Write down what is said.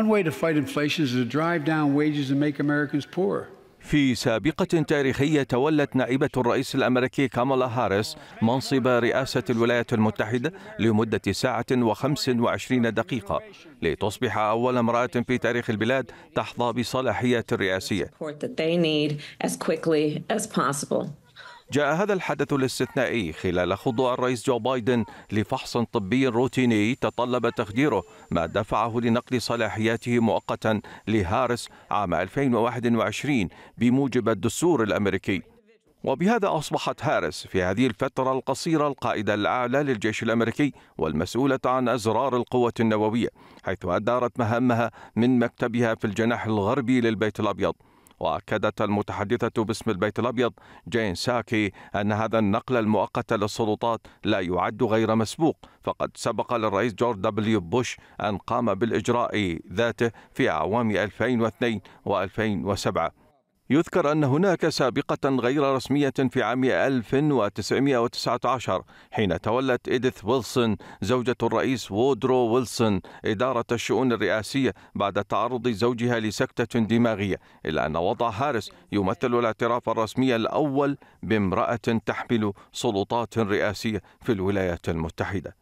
One way to fight inflation is to drive down wages and make Americans poorer. في سابقة تاريخية تولت نائبة الرئيس الأمريكي كامالا هاريس منصب رئاسة الولايات المتحدة لمدة ساعة و25 دقيقة لتصبح أول امرأة في تاريخ البلاد تحظى بصلاحية رئاسية. جاء هذا الحدث الاستثنائي خلال خضوع الرئيس جو بايدن لفحص طبي روتيني تطلب تخديره ما دفعه لنقل صلاحياته مؤقتا لهارس عام 2021 بموجب الدستور الامريكي. وبهذا أصبحت هارس في هذه الفترة القصيرة القائدة الأعلى للجيش الأمريكي والمسؤولة عن أزرار القوة النووية حيث أدارت مهامها من مكتبها في الجناح الغربي للبيت الأبيض واكدت المتحدثه باسم البيت الابيض جين ساكي ان هذا النقل المؤقت للسلطات لا يعد غير مسبوق فقد سبق للرئيس جورج دبليو بوش ان قام بالاجراء ذاته في اعوام 2002 و2007 يذكر أن هناك سابقة غير رسمية في عام 1919 حين تولت إيديث ويلسون زوجة الرئيس وودرو ويلسون إدارة الشؤون الرئاسية بعد تعرض زوجها لسكتة دماغية إلا أن وضع هارس يمثل الاعتراف الرسمي الأول بامرأة تحمل سلطات رئاسية في الولايات المتحدة